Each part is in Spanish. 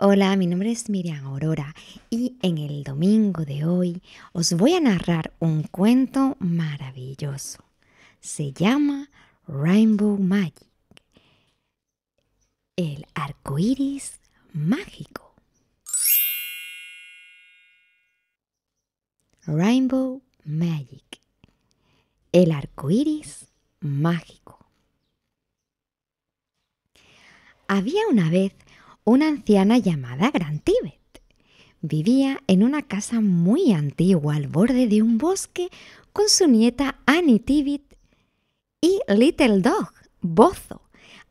Hola, mi nombre es Miriam Aurora y en el domingo de hoy os voy a narrar un cuento maravilloso. Se llama Rainbow Magic, el arco iris mágico. Rainbow Magic, el arco iris mágico. Había una vez una anciana llamada Gran Tíbet. Vivía en una casa muy antigua al borde de un bosque con su nieta Annie Tíbet y Little Dog, Bozo.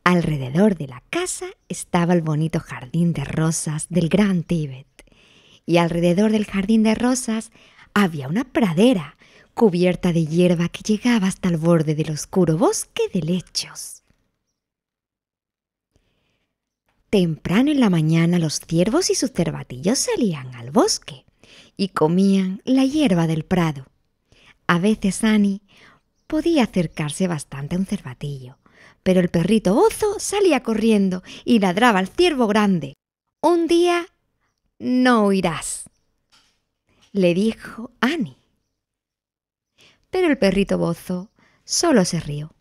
Alrededor de la casa estaba el bonito jardín de rosas del Gran Tíbet. Y alrededor del jardín de rosas había una pradera cubierta de hierba que llegaba hasta el borde del oscuro bosque de lechos. Temprano en la mañana los ciervos y sus cervatillos salían al bosque y comían la hierba del prado. A veces Annie podía acercarse bastante a un cervatillo, pero el perrito Bozo salía corriendo y ladraba al ciervo grande. Un día no oirás, le dijo Annie. Pero el perrito Bozo solo se rió.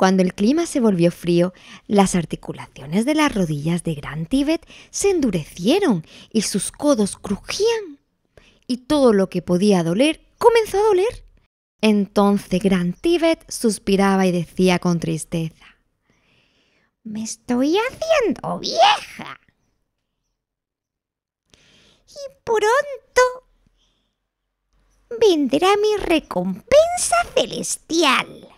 Cuando el clima se volvió frío, las articulaciones de las rodillas de Gran Tíbet se endurecieron y sus codos crujían. Y todo lo que podía doler comenzó a doler. Entonces Gran Tíbet suspiraba y decía con tristeza, Me estoy haciendo vieja. Y pronto vendrá mi recompensa celestial.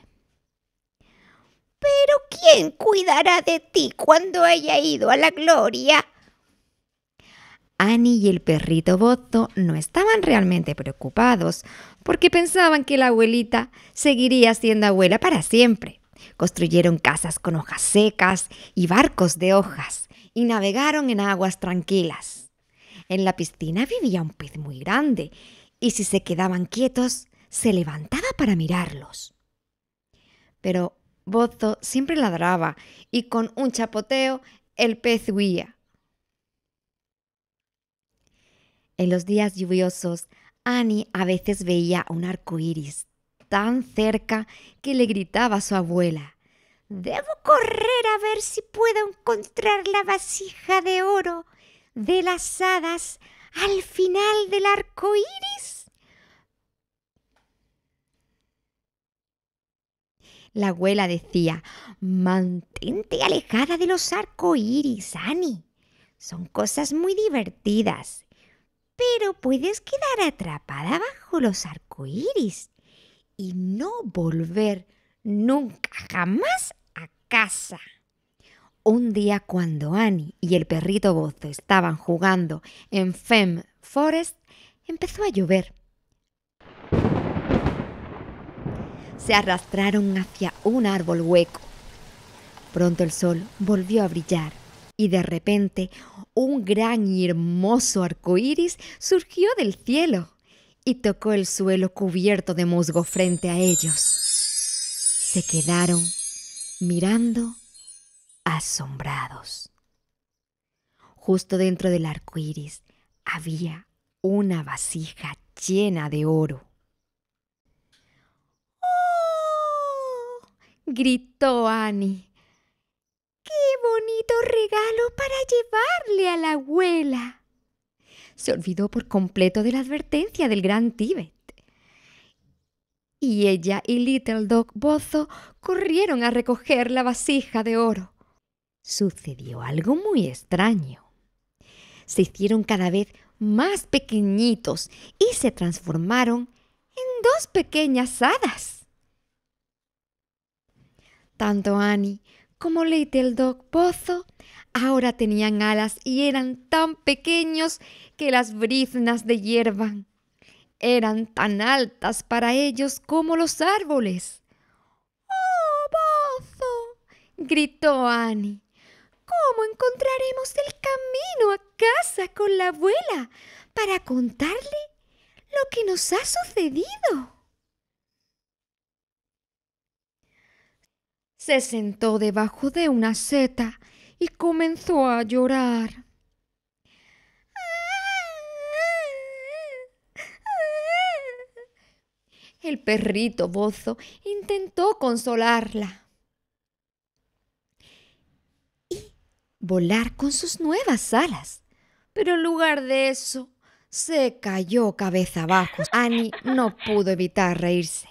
Pero ¿quién cuidará de ti cuando haya ido a la gloria? Annie y el perrito Boto no estaban realmente preocupados porque pensaban que la abuelita seguiría siendo abuela para siempre. Construyeron casas con hojas secas y barcos de hojas y navegaron en aguas tranquilas. En la piscina vivía un pez muy grande y si se quedaban quietos se levantaba para mirarlos. Pero Bozo siempre ladraba y con un chapoteo el pez huía. En los días lluviosos, Annie a veces veía un arco iris tan cerca que le gritaba a su abuela: Debo correr a ver si puedo encontrar la vasija de oro de las hadas al final del arco iris. La abuela decía: Mantente alejada de los arcoíris, Annie. Son cosas muy divertidas. Pero puedes quedar atrapada bajo los arcoíris y no volver nunca jamás a casa. Un día cuando Annie y el perrito Bozo estaban jugando en Femme Forest, empezó a llover. se arrastraron hacia un árbol hueco. Pronto el sol volvió a brillar y de repente un gran y hermoso arco iris surgió del cielo y tocó el suelo cubierto de musgo frente a ellos. Se quedaron mirando asombrados. Justo dentro del arco iris había una vasija llena de oro. gritó Annie. ¡Qué bonito regalo para llevarle a la abuela! Se olvidó por completo de la advertencia del gran Tíbet. Y ella y Little Dog Bozo corrieron a recoger la vasija de oro. Sucedió algo muy extraño. Se hicieron cada vez más pequeñitos y se transformaron en dos pequeñas hadas. Tanto Annie como Little Dog Pozo ahora tenían alas y eran tan pequeños que las briznas de hierba eran tan altas para ellos como los árboles. ¡Oh, Pozo! gritó Annie. ¿Cómo encontraremos el camino a casa con la abuela para contarle lo que nos ha sucedido? se sentó debajo de una seta y comenzó a llorar. El perrito bozo intentó consolarla y volar con sus nuevas alas, pero en lugar de eso se cayó cabeza abajo. Annie no pudo evitar reírse.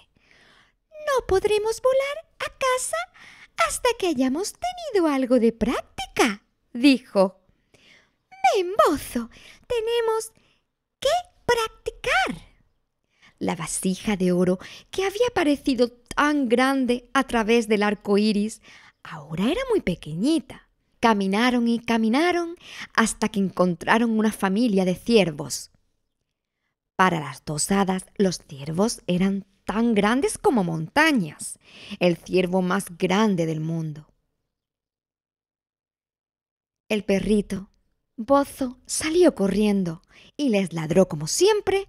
No podremos volar a casa hasta que hayamos tenido algo de práctica, dijo. me bozo, tenemos que practicar. La vasija de oro que había parecido tan grande a través del arco iris ahora era muy pequeñita. Caminaron y caminaron hasta que encontraron una familia de ciervos. Para las dos hadas, los ciervos eran tan grandes como montañas, el ciervo más grande del mundo. El perrito, Bozo, salió corriendo y les ladró como siempre.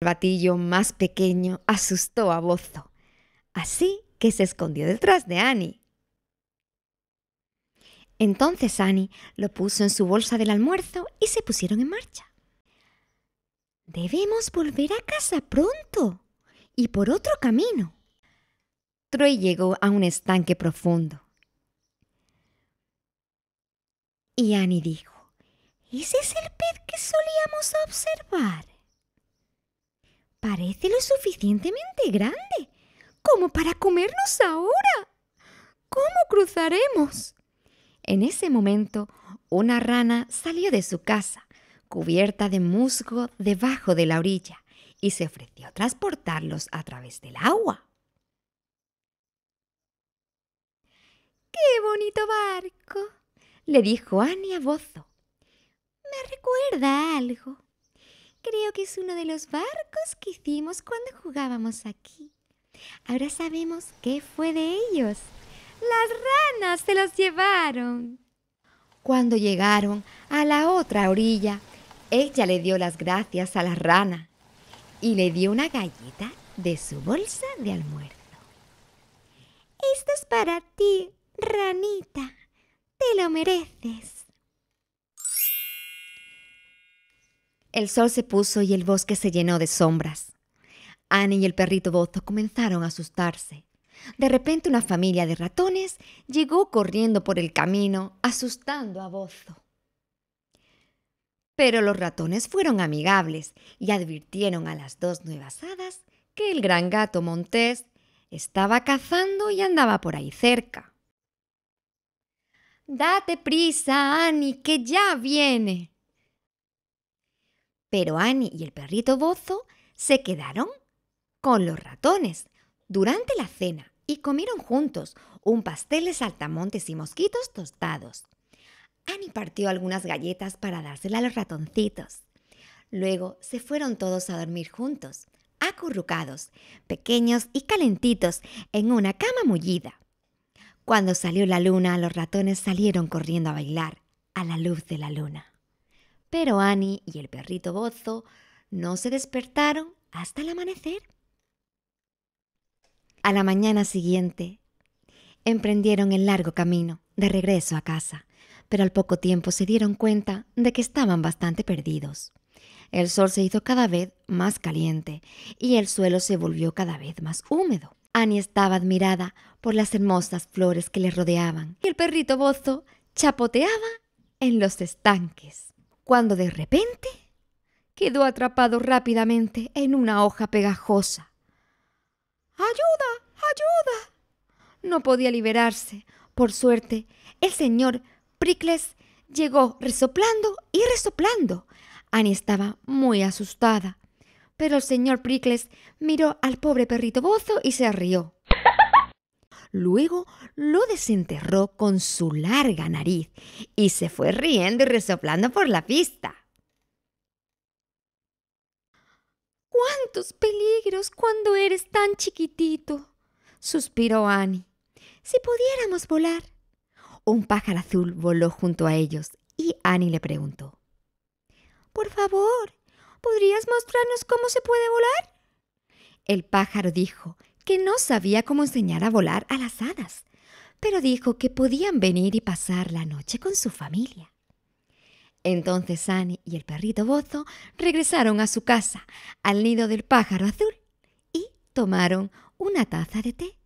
El batillo más pequeño asustó a Bozo, así que se escondió detrás de Annie. Entonces Annie lo puso en su bolsa del almuerzo y se pusieron en marcha. Debemos volver a casa pronto y por otro camino. Troy llegó a un estanque profundo. Y Annie dijo, ese es el pez que solíamos observar. Parece lo suficientemente grande como para comernos ahora. ¿Cómo cruzaremos? En ese momento, una rana salió de su casa cubierta de musgo debajo de la orilla y se ofreció a transportarlos a través del agua. ¡Qué bonito barco! le dijo Annie a Bozo. Me recuerda algo. Creo que es uno de los barcos que hicimos cuando jugábamos aquí. Ahora sabemos qué fue de ellos. Las ranas se los llevaron. Cuando llegaron a la otra orilla, ella le dio las gracias a la rana y le dio una galleta de su bolsa de almuerzo. Esto es para ti, ranita. Te lo mereces. El sol se puso y el bosque se llenó de sombras. Annie y el perrito Bozo comenzaron a asustarse. De repente una familia de ratones llegó corriendo por el camino, asustando a Bozo. Pero los ratones fueron amigables y advirtieron a las dos nuevas hadas que el gran gato Montés estaba cazando y andaba por ahí cerca. Date prisa, Annie, que ya viene. Pero Annie y el perrito Bozo se quedaron con los ratones durante la cena y comieron juntos un pastel de saltamontes y mosquitos tostados. Annie partió algunas galletas para dárselas a los ratoncitos. Luego se fueron todos a dormir juntos, acurrucados, pequeños y calentitos, en una cama mullida. Cuando salió la luna, los ratones salieron corriendo a bailar, a la luz de la luna. Pero Annie y el perrito Bozo no se despertaron hasta el amanecer. A la mañana siguiente, emprendieron el largo camino de regreso a casa, pero al poco tiempo se dieron cuenta de que estaban bastante perdidos. El sol se hizo cada vez más caliente y el suelo se volvió cada vez más húmedo. Annie estaba admirada por las hermosas flores que le rodeaban y el perrito bozo chapoteaba en los estanques, cuando de repente quedó atrapado rápidamente en una hoja pegajosa. ¡Ayuda! ¡Ayuda! No podía liberarse. Por suerte, el señor Pricles llegó resoplando y resoplando. Annie estaba muy asustada. Pero el señor Prickles miró al pobre perrito bozo y se rió. Luego lo desenterró con su larga nariz y se fue riendo y resoplando por la pista. ¡Cuántos peligros cuando eres tan chiquitito! suspiró Annie. Si pudiéramos volar, un pájaro azul voló junto a ellos y Annie le preguntó, Por favor, ¿podrías mostrarnos cómo se puede volar? El pájaro dijo que no sabía cómo enseñar a volar a las hadas, pero dijo que podían venir y pasar la noche con su familia. Entonces Annie y el perrito Bozo regresaron a su casa, al nido del pájaro azul, y tomaron una taza de té.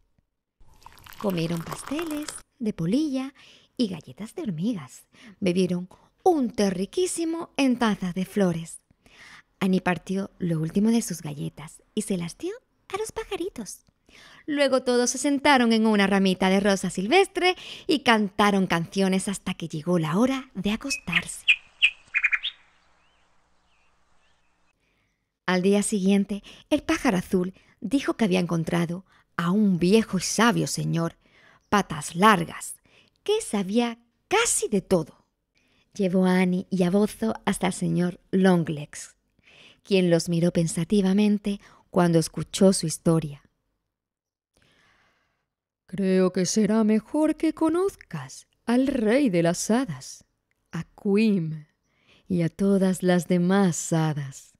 Comieron pasteles de polilla y galletas de hormigas. Bebieron un té riquísimo en tazas de flores. Ani partió lo último de sus galletas y se las dio a los pajaritos. Luego todos se sentaron en una ramita de rosa silvestre y cantaron canciones hasta que llegó la hora de acostarse. Al día siguiente, el pájaro azul dijo que había encontrado a un viejo y sabio señor patas largas, que sabía casi de todo. Llevó a Annie y a Bozo hasta el señor Longlegs, quien los miró pensativamente cuando escuchó su historia. Creo que será mejor que conozcas al rey de las hadas, a Quim y a todas las demás hadas.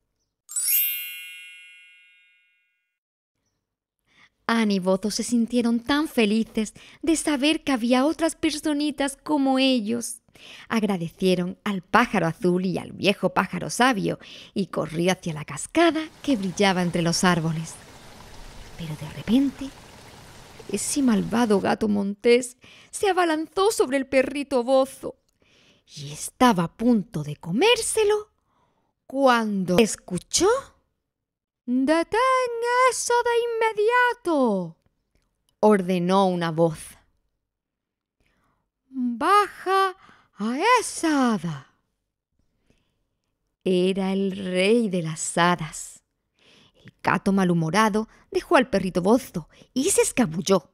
Anne y Bozo se sintieron tan felices de saber que había otras personitas como ellos. Agradecieron al pájaro azul y al viejo pájaro sabio y corrió hacia la cascada que brillaba entre los árboles. Pero de repente, ese malvado gato montés se abalanzó sobre el perrito bozo y estaba a punto de comérselo cuando escuchó Detén eso de inmediato, ordenó una voz. Baja a esa hada. Era el rey de las hadas. El gato malhumorado dejó al perrito bozo y se escabulló.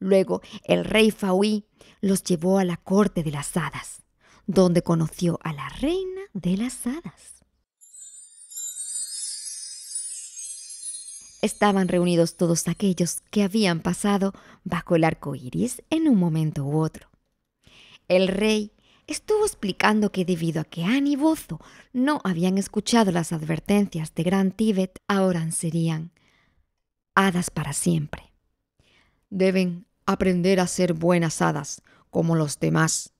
Luego el rey Fauí los llevó a la corte de las hadas, donde conoció a la reina de las hadas. estaban reunidos todos aquellos que habían pasado bajo el arco iris en un momento u otro. El rey estuvo explicando que debido a que Annie y Bozo no habían escuchado las advertencias de Gran Tíbet, ahora serían hadas para siempre. Deben aprender a ser buenas hadas, como los demás.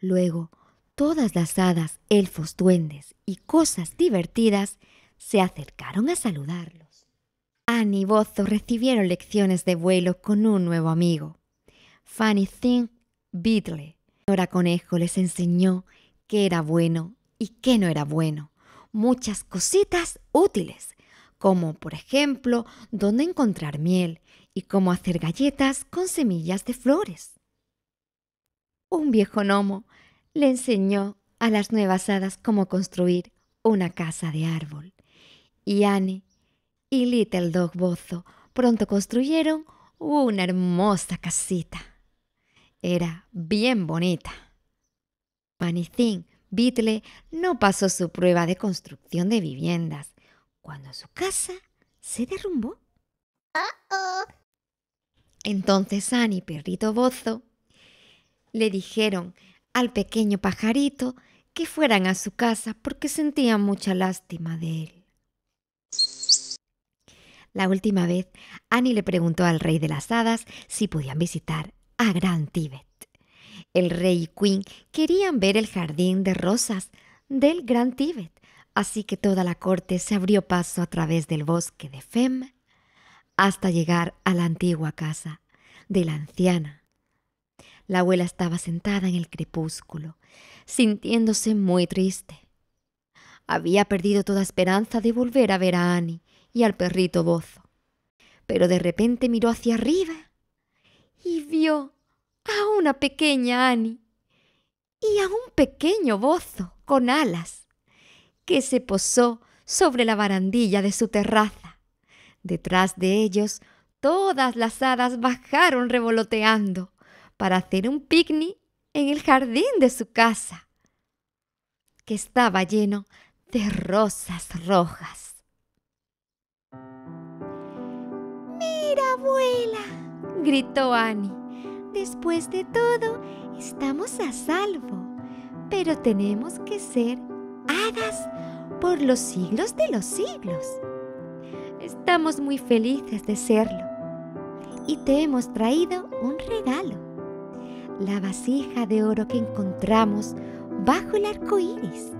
Luego, todas las hadas, elfos, duendes y cosas divertidas se acercaron a saludarlo. Anne y Bozo recibieron lecciones de vuelo con un nuevo amigo. Fanny Think Beatle. Nora Conejo les enseñó qué era bueno y qué no era bueno. Muchas cositas útiles, como por ejemplo dónde encontrar miel y cómo hacer galletas con semillas de flores. Un viejo gnomo le enseñó a las nuevas hadas cómo construir una casa de árbol. Y Annie y Little Dog Bozo pronto construyeron una hermosa casita. Era bien bonita. Manicín Beatle no pasó su prueba de construcción de viviendas cuando su casa se derrumbó. Entonces Annie y Perrito Bozo le dijeron al pequeño pajarito que fueran a su casa porque sentían mucha lástima de él. La última vez, Annie le preguntó al rey de las hadas si podían visitar a Gran Tíbet. El rey y Queen querían ver el jardín de rosas del Gran Tíbet, así que toda la corte se abrió paso a través del bosque de Fem hasta llegar a la antigua casa de la anciana. La abuela estaba sentada en el crepúsculo, sintiéndose muy triste. Había perdido toda esperanza de volver a ver a Annie, y al perrito Bozo. Pero de repente miró hacia arriba y vio a una pequeña Annie y a un pequeño Bozo con alas que se posó sobre la barandilla de su terraza. Detrás de ellos, todas las hadas bajaron revoloteando para hacer un picnic en el jardín de su casa, que estaba lleno de rosas rojas. abuela! gritó Annie. Después de todo, estamos a salvo, pero tenemos que ser hadas por los siglos de los siglos. Estamos muy felices de serlo y te hemos traído un regalo. La vasija de oro que encontramos bajo el arco iris.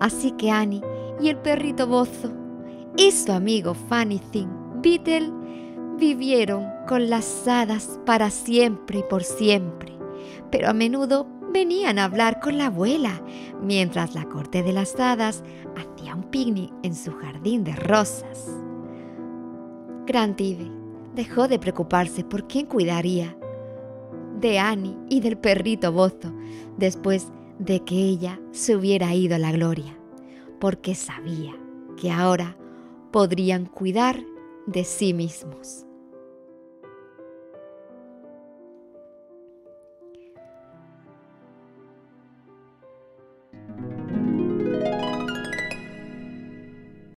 Así que Annie y el perrito Bozo y su amigo Fanny Thing Peter vivieron con las hadas para siempre y por siempre, pero a menudo venían a hablar con la abuela, mientras la corte de las hadas hacía un picnic en su jardín de rosas. Tide dejó de preocuparse por quién cuidaría de Annie y del perrito Bozo después de que ella se hubiera ido a la gloria, porque sabía que ahora podrían cuidar de sí mismos.